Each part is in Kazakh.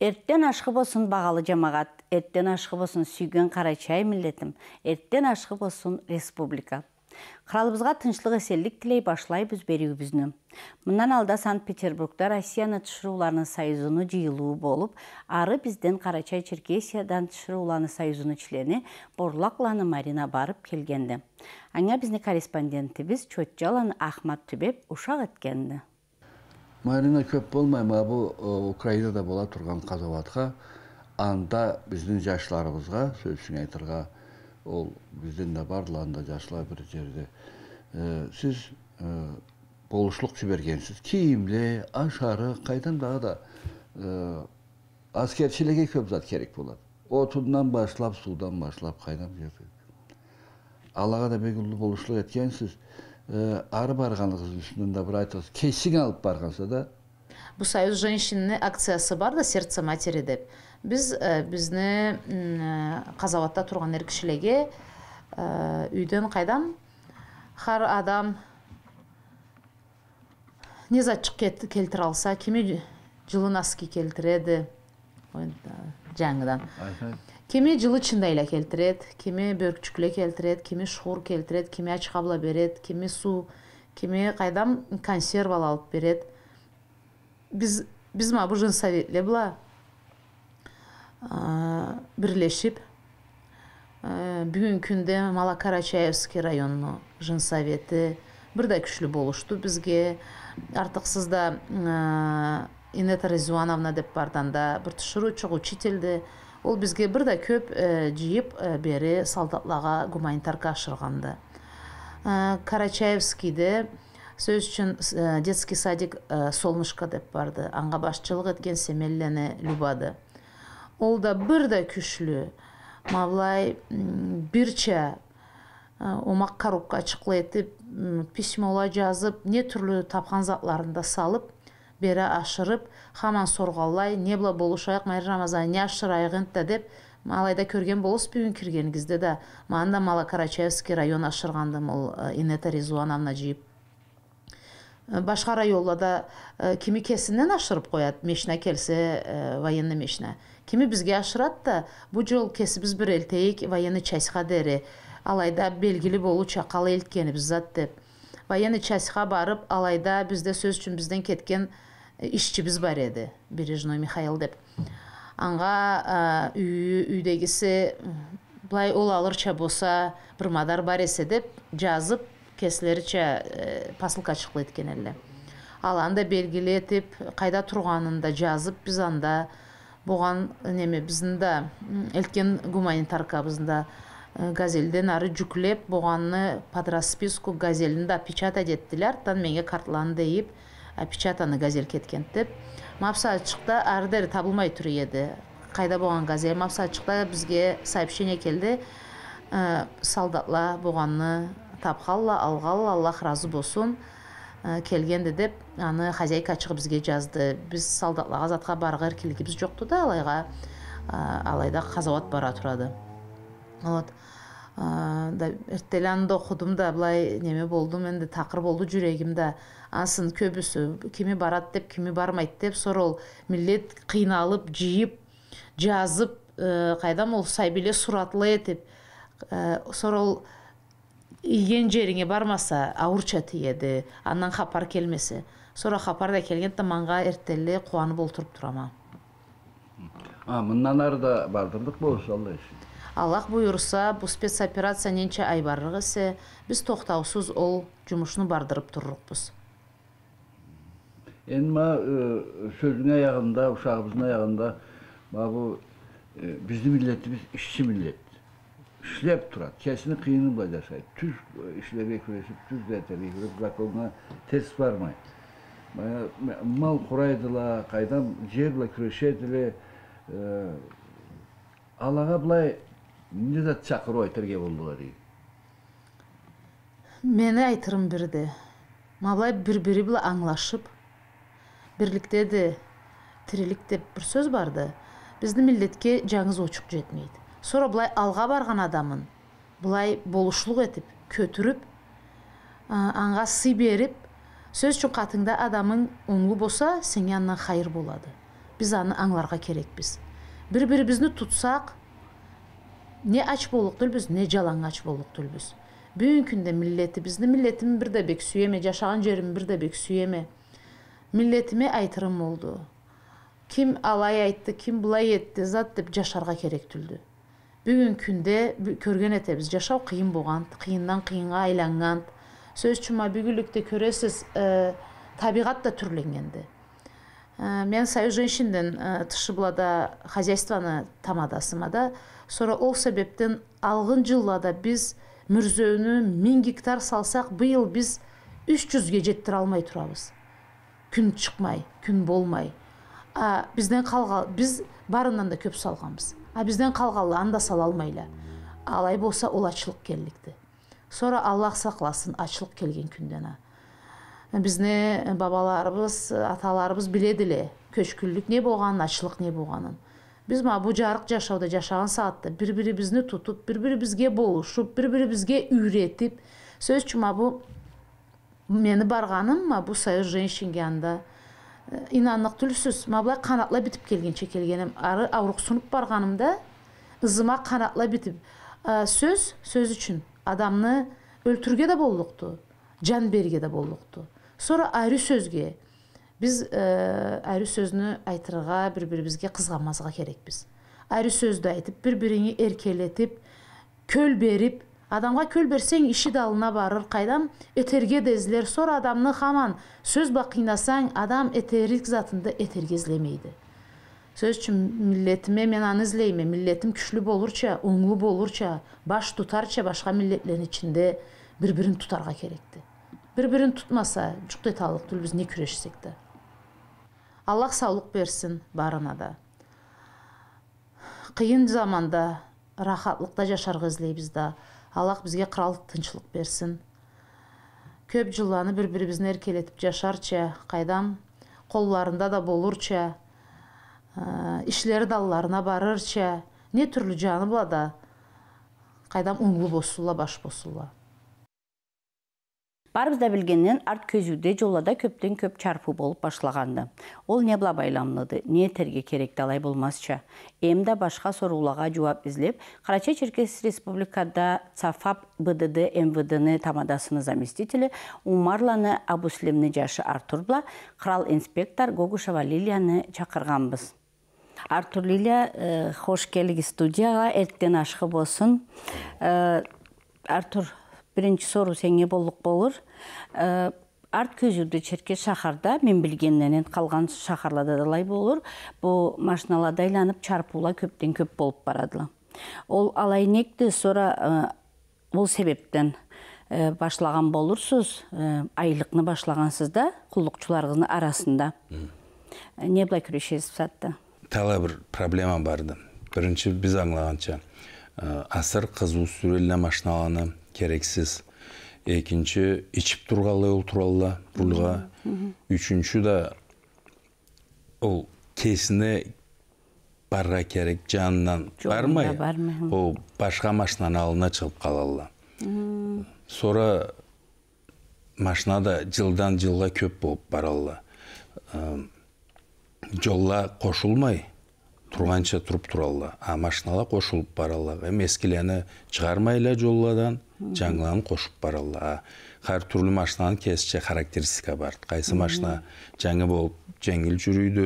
эрттен ашкы болсун багалы жамагат эрттен ашкы болсун сүйгөн кара чай миллетим эрттен ашкы болсун республика кыралыбызга тынчтык эселдик тилей башлайбыз берүүбүзнү мындан алда санкт петербургда россияны тшру союзунун жыйылуу болуп ары бизден карачай черкесиядан тшрууланы союзунун члени борлак борлакланы марина барып келгенди ана биздин корреспондентибиз чотжола ахмат түбеп ушак эткенди майрына көп болмай ма бұл украинада бола тұрған қазауатқа анда біздің жашларыбызға сөзсің айтырға ол біздің да барлығында жашылар бір жерде э, сіз ә, болушылық жібергенсіз киімлі ашары қайдан дағы да ә, көп зат керек болады отыннан башлап судан башлап қайнап жерде аллаға да белгілі болушылық еткенсіз Э, ары барганыбыз үстүндө бір айтабыз кесік алып барғанса да бұл союз женщины акциясы бар да сердце матери деп биз бизни казы тұрған турган эр кишилерге э, үйдөн кайдан адам не кет келтире алса кими жылы носки жаңыдан кеме жылы чындайла келтирет кеме бөркчүклө келтирет кеме шуур келтирет кеме ачкабла берет кеме суу кеме қайдам консервал алып берет Біз биз ма бужин бұла эле була бирлешип бүгүнкү күндө малокарачаевский районунун жын совети бирдей күчлүү болушту бизге артықсызда инета резуановна деп бардан да бир учительди ол бізге да көп жиып бере солдатларға гуманитарка ашырғанды карачаевскийде сөз үшін детский садик солнышко деп барды аңға башчылық еткен семелләне любады ол да бір да күшлі мавлай бирча омак коробка ачыкла етіп жазып не түрлі тапқан затларын да салып бері ашырып хаман сорғалай небла болушайық майыр рамазан не деп малайда көрген болыс бүгін кірген кезде да манда мала карачаевский район ашырғандым ол инета резуановна жиып башка районларда кими кесинен ашырып коет мешна келсе военный мешна кими бизге ашырат да жол жол кесибиз бир элтейик военный частька дери алайда белгилүү болуша чакал элткенибиз зат деп военный частька барып алайда бизде сөз үчүн бизден кеткен ишчибиз бар еді бережной михаил деп Аңға үй былай ол алырша болса мадар бар есе деп жазып кесилериче посылка қачықлы еткен эле ал анда белгилетип кайда турганын да жазып биз анда буган неме биздин да элкен гуманитаркабыздын да газелден ары жүклеп буганы под расписку печатать опечатать эттилер арттан менге карталаны дейип печатаны газель кеткен деп мапсатчыкта ары бери табылмай тур еді қайда болған газель мапсатчыкта бізге сообщение келди ә, солдатла буганны тапкалла алгала аллах болсын болсун ә, келгенді деп аны хозяйка чыгып бізге жазды біз солдатларга азатқа барғы эркиндигибиз жоқты да алайга ә, алайда қазауат бара тұрады. вот да эртеле окудум да былай неме болдум энди такыр болду жүрөгүмдө ансын көбүсү кими барат деп кими бармайт деп сорол милдет кыйналып жыйып жазып кайдам ә, ол сайбеле суратлы этип ә, сорол ийген жериңе бармаса ауырча тиеди андан хабар келмесе соро хабар да келген да манга эле кубанып олтуруп турам а мындан ары да бардырдык аллах буюрса бұл спецоперация ненче ай барырык эсе биз токтоосуз ол жұмышыны бардырып турурукпуз Енді ма э, сөзүнүн аягында ушагыбыздын аягында ма бұл биздин милletimiz ишчи миллет иштеп турат чечини кыйынын былай жашайт түз ишлебей күрөшүп түз этебей күрөшүп законго терс бармай мал курайт қайдам кайдан жер Аллаға күрөшөт не зат чакырып айтырым бірді, мабалай бір бири аңлашып бирликте де тирилик деп сөз барды, да биздин жаңыз очук жетмейді. соро былай алға барған адамын бұлай болушлук этип көтіріп, аңға сый берип сөз үчүн катыңда адамың оңлуу болса сеңе андан хайыр болады Біз аны аңларга керекпиз бірі бирибизди тутсак не ач болук түлбүз не жалаң ач болук түлбүз бүгүнкү күндө миллетибизди биздин милетим бирде бек сүйөме жашаган жерим бірді бек сүйөме миллетиме айтырым болду ким алай айтты ким булай этти зат деп жашарга түлдү бүгүнкү күндө көргөн этебиз жашоо кыйын болгон кыйындан кыйынга айланган сөз чума бүгүлүктө көрөсүз табигат да Э, мен союз женщиндин э, тышыбылада тамадасыма да. sonra ол себептен алгын жыллада биз мүрзөөнү миң гектар салсак быйыл биз үч жүзгө жеттире алмай турабыз күн чыкмай күн болмай а бизден биз баарынан да көп салганбыз а бізден калгалы анда сала алмай алай болса ол ачылык Сора аллах сакласын ачылык келген күндөн Бізне бабаларыбыз аталарыбыз билет эле не болғанын ашылық не болғанын Біз мына жарық жарык жашоодо жашаган саатта бири бирибизди тутуп бири бирибизге болушуп бірімізге бирибизге үйрөтүп үшін мына бұл мені барганым мына бул союз женщин анда инанлык түлсіз мына булай қанатлай битип келгенче келгеним ары ауруксунуп барғанымда, ызыма сөз сөз үшін адамны өлтіруге де болдукту жан берге де болдықты Sonra әрі сөзге біз әрі сөзіні айтырға бір бірімізге қызғамасқа керекпіз әрі сөзді айтып бір біріңі еркелетіп көл беріп адамға көл берсең іші далына барыр қайдам этерге дезілер іздер сор адамны хаман сөз ба адам этерик затынды этерге іздемейді сөз үшін милletime мен аны іздеймін миллетім күшлі болурча оңлы болурча баш тутарча башқа миллетлердің ішінде бір бірін тутарга керекті бір бірін тұтмаса жүкте талық түл біз не күрешсек те аллах саулық берсін барына да қиын заманда рахатлықта жашар іздейбіз да аллах бізге қыралық тыншылық берсін көп жыланы бір бірімізді еркелетіп жашарча қайдам қолларында да болурча ә, ішлері далларына барырча не түрлі жаны да қайдам оңлы босула баш Барбыз да арт көзуде жолада көптен көп чарпу болып башлағанды. Ол не була байламлыды, не терге керек алай болмасча. Емді башқа башка жуап жооп издеп, Черкес Республикада ЦАФАП БДД МВДны тамадасыны заместители Умарланы Абуслемні жашы Артур була, қрал инспектор Гогушева Лилияны біз. Артур Лилия, қош э, келігі студияға әрттен ашқы болсун. Э, Артур сору сору сеңе болық болыр. Э, арт көзүрдү черке шақарда, мен билгенден қалған шаһарларда далай болыр. Бұл машинала дайланып, чарпула көптен көп болып барадыла ол некті, сора э, ол себептен э, башылаған болырсыз, айлықны башлагансыз да кулдукчуларыңыздын арасында эмне былай күрөшөсүз сатты? Тәлі бір проблема барды Бірінші біз аңлағанша, асыр қызу машиналаны керексіз екінші ішіп тұрғалы ол туралы бұлға. үшінші да ол кесіне барға керек жанынан бармай ол башқа машинаның алдына шығып қалалы Сора машина да жылдан жылға көп болып баралы жолла қошылмай тұрғанша тұрып тұралы а машиналар қошылып баралы эми шығармайлы жолладан жаңыларын қошып барала қар түрлі машинаның керісінше характеристика бар қайсы машина жаңы болып жеңіл жүрүйді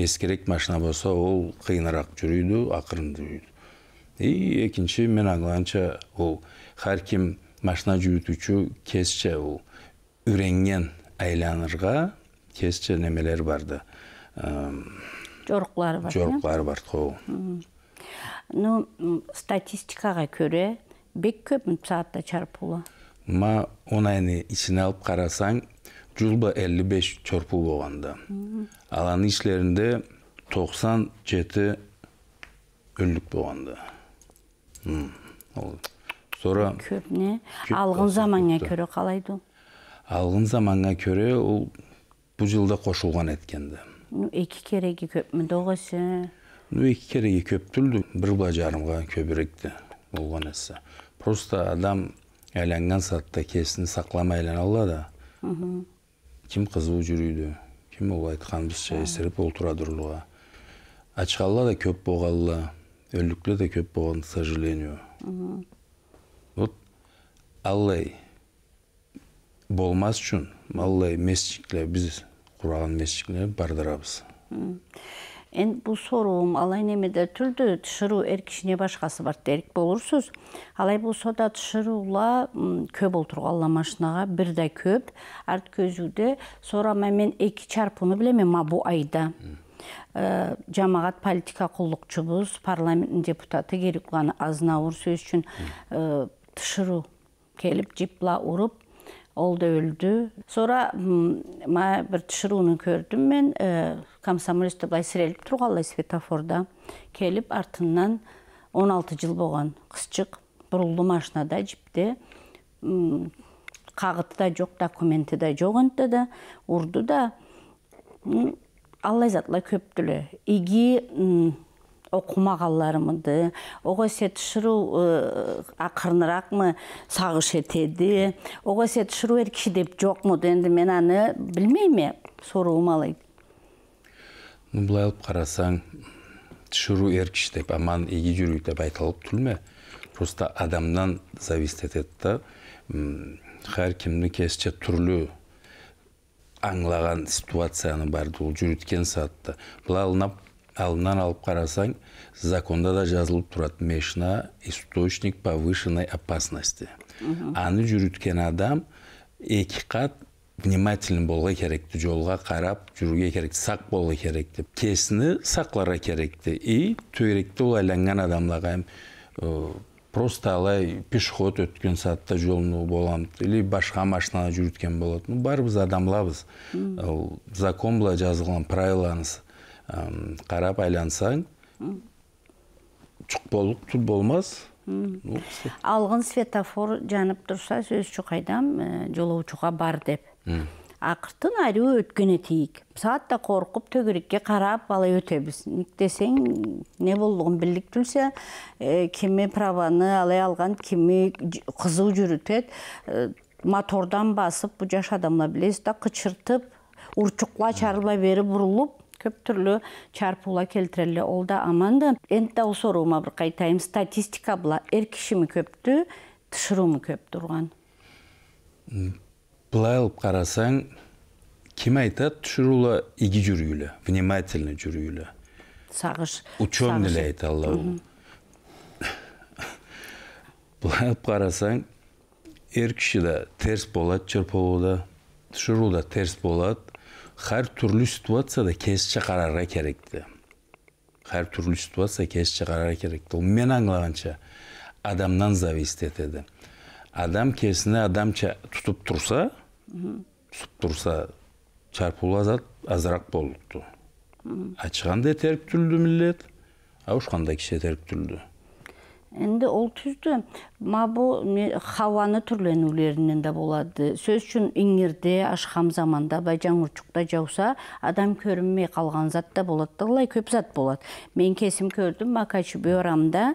ескерек машина болса ол қиынырақ жүрейді ақырын жүрүйді и екінші мен аңлағанша ол әркім машина жүргізуші керісінше ол үренген айланырға керісінше немелер барды жорықлары бар жорықлары бар ну статистикаға көре бек көп саатта чарпулы ма он айны ичине алып карасаң жылба 55 болгон да ал ичлеринде іштерінде жети өллүк болгон ол Сора... көп не алгын заманга көрө калайды алгын заманга көрө ол бул жылда кошулган эткенде ну эки кереги көпмү догосу ну эки кереги көптүлдү бир ба жарымга көбүрөк да болған нәрсе просто адам әйләнгән сәттә кесін сақламай әйләнә алады ким кызу жүрүйдү ким ол айтканбызча ол олтура дуруга ачкалла да көп болганла өлүклө да көп болгон к сожалению вот аллай болмас үчүн аллай месчиклер биз кураган месчиклер бардырабыз эн бул соруум алай немеде түрдү тышыруу эркишине башкасы бар эрк болурсуз алай болсо да тышыруула көп олтурган бир да көп арт көзүүдө сорама мен эки чарпууну билем бу айда э, жамағат политика құлдықчыбыз парламент депутаты керикуланы азнауыр сөз үшін э, түшіру келіп жипла ұрып ол да өлді. сора ma бир тышырууну көрдүм мен э, былай деп тұр тұрғалай светофорда келіп артынан 16 жыл болған қызчық бұрылды машинада жіпте қағыты да жоқ документі да жоқ ентті да ұрды да аллай затлай көптілі иги оқымағанларымды оға сетшіру ақырынырақмы сағыш етеді оға сетшіру еркіші деп жоқмыды енді мен аны білмейме соруым алайды былай алып қарасаң түшіру еркіш деп аман егі жүру деп айтылып түлме просто адамнан зависит етеді да һәр түрлі аңлаған ситуацияны барды ол жүріткен сатты. былай алынап алынан алып қарасаң законда да жазылып тұрады мешна источник повышенной опасности аны жүрүткөн адам екі қат внимательный болу керек жолға қарап жүруге керек сақ болу керек деп кесіні сақлара керек и төйректе ол айланған адамларға э, просто алай пешеход өткен саатта жолуну болам или башка машинаны жүрткен болот ну баарыбыз адамлабыз закон былай жазылган правиланы карап айлансаң чукполук болмас алгын светофор жанып турса сөз чукайдам э, жолоочуга бар деп ақыртын әрі өткені тиік саатта қорқып төгірекке қарап алай біз. десең не болдығын білдік түлсе кеме праваны алай алған кеме қызу жүрітеді мотордан басып бұл жаш адамлар білесіз да қычыртып ұрчықла чарыла бері бұрылып көп түрлі чарпула келтірілі олда да аман да енді бір қайтайым статистика бұла ер кішімі көптү тышырумы көп тұрған былай алып қарасаң кем айтады түшірулі иги жүргілі внимательно жүргілі сағыш ученыйлі айталы былай алып қарасаң ер кіші да терс болады жырпоуда түшіру да терс болады һәр түрлі ситуацияда керісінше қарарға керекті һәр түрлі ситуация керісінше қарарға керекті ол мен аңлағанша адамнан зависит етеді адам керісіне адамша тұтып тұрса түсіп тұрса азат азырақ болыпты айтышқанда теріп түлді милет аушқанда кіше теріп түлді енді ол түздү мабу хаваны түрленүүлөрүнөн да болады сөз үчүн иңирде ашхам заманда бай жауса адам көрүнмөй калган зат да болады, да көп зат болады. мен кесим көрдүм макачы бөрамда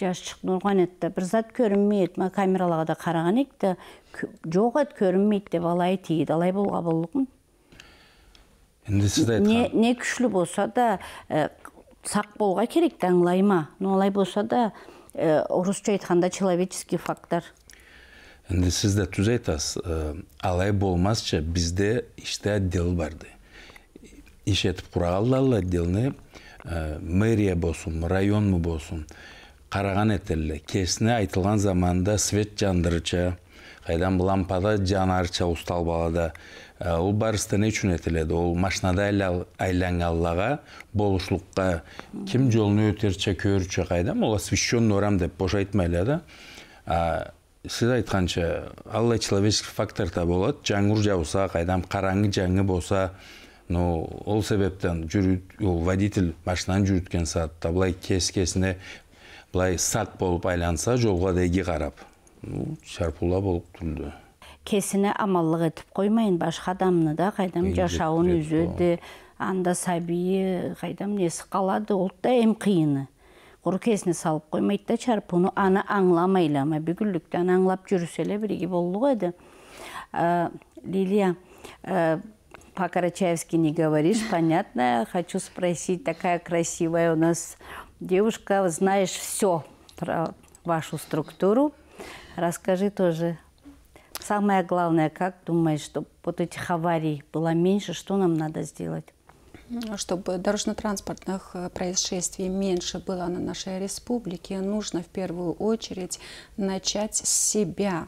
жаш эт да бир зат көрүнмөйт мына камераларга да караган да жок эт көрүнмөйт деп алай тийди алай болуга болдукмун эмне сиз айткан не күчлүү болсо да э, сак болууга керек да аңлайма но алай болсо да э, орусча айтканда человеческий фактор энди сиз да түз айтасыз э, алай болмасчы бизде иште отдел барды ишетип кура алды ал отделне мэрия болсун районму болсун қараған етелі кесіне айтылған заманда свет қайдан бұл лампада жанарча ұсталып алады ә, ол барысты не үчүн етіледі ол машинада айлангаллага болушлукка кім жолын өтерче көрчү қайдан ол освещенный орам деп бош айтмайлы да ә, сиз айтканча алла человеческий фактор да болот жаңбыр жауса қайдан караңгы жаңы болса ну ол себептен жүрү ол водитель машинаны жүріткен саатта былай кесіне былай сарт болып айланса жолға дайге қарап шарпула болып тұрды кесіне амаллық етіп қоймайын башқа адамны да қайдам жашауын үзеді анда сәбиі қайдам несі қалады ол да қиыны құр кесіне салып қоймайды да чарпуны аны аңламайлы ма аңлап жүрсе эле бириги болду лилия по карачаевски не говоришь понятно хочу спросить такая красивая у нас Девушка, знаешь все про вашу структуру. Расскажи тоже. Самое главное, как думаешь, чтобы вот этих аварий было меньше, что нам надо сделать? Ну, чтобы дорожно-транспортных э, происшествий меньше было на нашей республике, нужно в первую очередь начать с себя,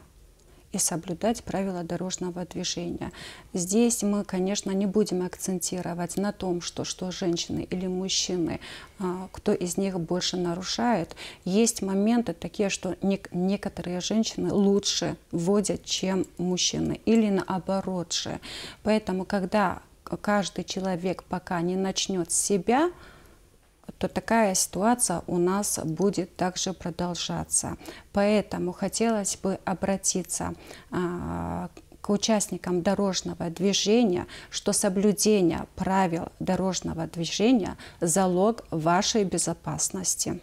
и соблюдать правила дорожного движения. Здесь мы, конечно, не будем акцентировать на том, что, что женщины или мужчины, а, кто из них больше нарушает. Есть моменты такие, что некоторые женщины лучше водят, чем мужчины, или наоборот же. Поэтому, когда каждый человек пока не начнет с себя, то такая ситуация у нас будет также продолжаться. Поэтому хотелось бы обратиться а, к участникам дорожного движения, что соблюдение правил дорожного движения – залог вашей безопасности.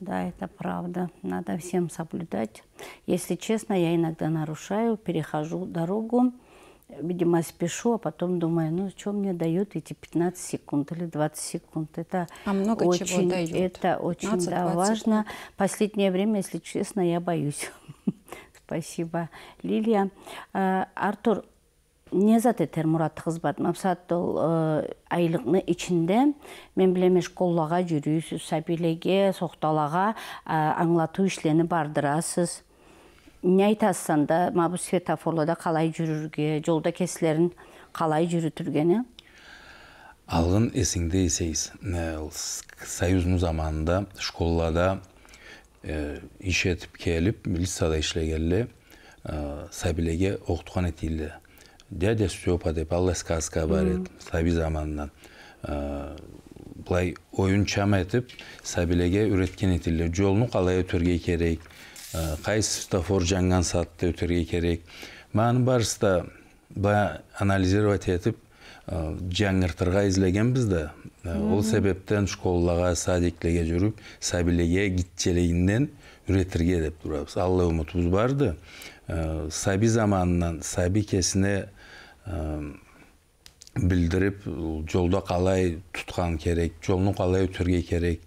Да, это правда. Надо всем соблюдать. Если честно, я иногда нарушаю, перехожу дорогу, видимо, спешу, а потом думаю, ну, что мне дают эти 15 секунд или 20 секунд. Это а много очень, чего дают. Это очень да, важно. Секунд. Последнее время, если честно, я боюсь. Спасибо, Лилия. А, Артур, не зат етер мұраты қызбат мақсат ол э, айлықны ішінде мен білем школаға жүресіз сабилеге соқталаға аңлату ішлені бардырасыз не айтасың да мына бұл светофорларда қалай жүрүрге жолда кесілерін қалай жүрүтүргені алгын эсиңде эсейиз союздун заманында школада э, иш келіп, келип лицада иштегенле э, сабилеге окуткан этиле дядя степа деп алла сказка бар эди саби заманынан э, былай оюнчам этип сабилеге үйрөткөн этиле жолуну калай өтөргөй керек Э, қайсы светофор жаңған сатты өтерге керек маған барста ба анализировать етіп э, жаңғыртырға излегенбіз да э, ол себептен школаға садиклеге жүріп сабилеге китчелегинден үйретірге деп турабыз алла үмүтүбүз барды саби заманынан саби кесіне білдіріп, жолда қалай тұтқан керек жолын қалай өтірге керек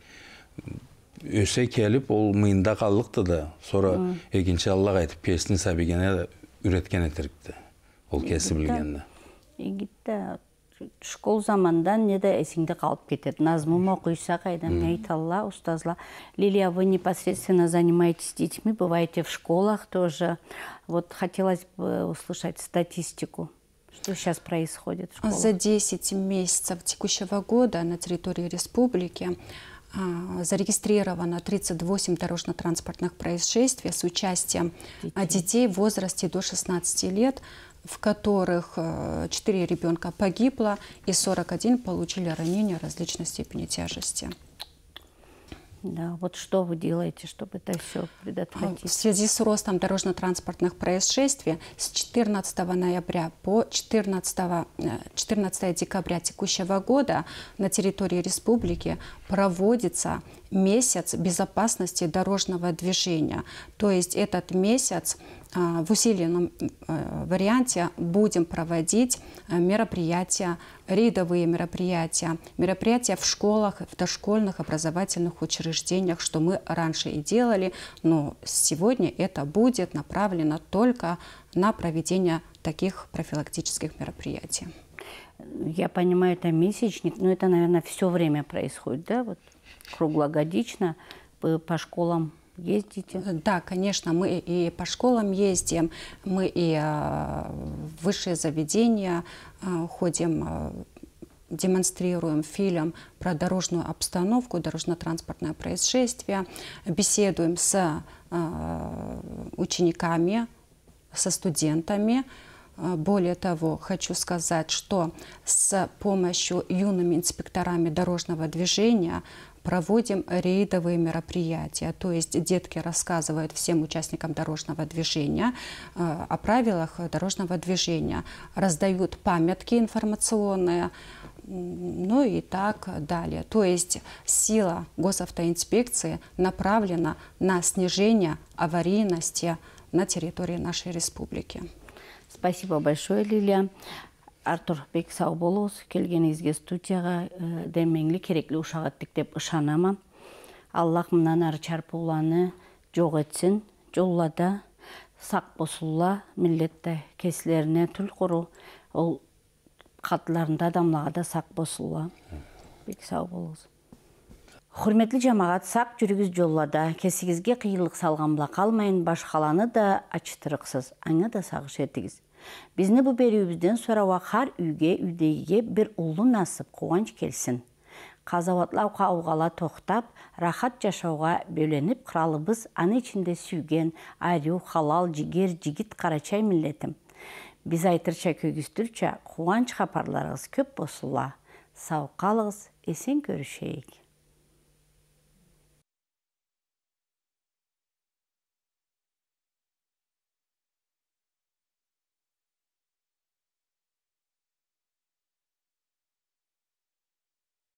өсе келіп ол мыйында қалдықты да сонра екінші аллаға айтып песни сәбигене үйреткен етерікті ол кесі білгенді егітті школ замандан неде есіңде қалып кетеді назмым оқиса қайдам айталла ұстазла лилия вы непосредственно занимаетесь детьми бываете в школах тоже вот хотелось бы услышать статистику что сейчас происходит в школах? За 10 месяцев текущего года на территории республики А, зарегистрировано 38 дорожно-транспортных происшествий с участием а, детей. в возрасте до 16 лет, в которых 4 э, ребенка погибло и 41 получили ранения различной степени тяжести. Да, вот что вы делаете, чтобы это все предотвратить? В связи с ростом дорожно-транспортных происшествий с 14 ноября по 14, 14 э, декабря текущего года на территории республики проводится месяц безопасности дорожного движения. То есть этот месяц а, в усиленном э, варианте будем проводить э, мероприятия, рейдовые мероприятия, мероприятия в школах, в дошкольных образовательных учреждениях, что мы раньше и делали, но сегодня это будет направлено только на проведение таких профилактических мероприятий. Я понимаю, это месячник, но это, наверное, все время происходит, да, вот круглогодично по школам ездите? Э, да, конечно, мы и по школам ездим, мы и э, в высшие заведения э, ходим, демонстрируем фильм про дорожную обстановку, дорожно-транспортное происшествие, беседуем с учениками, со студентами, более того, хочу сказать, что с помощью юными инспекторами дорожного движения проводим рейдовые мероприятия, то есть детки рассказывают всем участникам дорожного движения э, о правилах дорожного движения, раздают памятки информационные, ну и так далее. То есть сила госавтоинспекции направлена на снижение аварийности на территории нашей республики. Спасибо большое, Лилия. артур бек сау болуңуз келгениңизге студияга э, демеңли керекли ушак деп ышанамын аллах мындан ары чарпууланы жок этсин жоллада сак болсулла милетті кесілеріне түл құру, ол катыларында адамлаға да сак болсулла бек сау Құрметлі жамағат сақ жүргіз жоллада кесігізге қиылық салғамыла қалмайын башқаланы да ачытырықсыз аңы да сағыш етігіз Бізні бұл беруімізден сұрауа қар үйге үйдегіге бір ұлы насып қуанч келсін. Қазаватлау қауғала тоқтап, рахат жашауға бөленіп біз аны ішінде сүйген, айрю, халал, жигер, жигит қарачай милетім. Біз айтырша көгістірча қуанч қапарларығыз көп босыла. Сау қалығыз, есен көрішейік.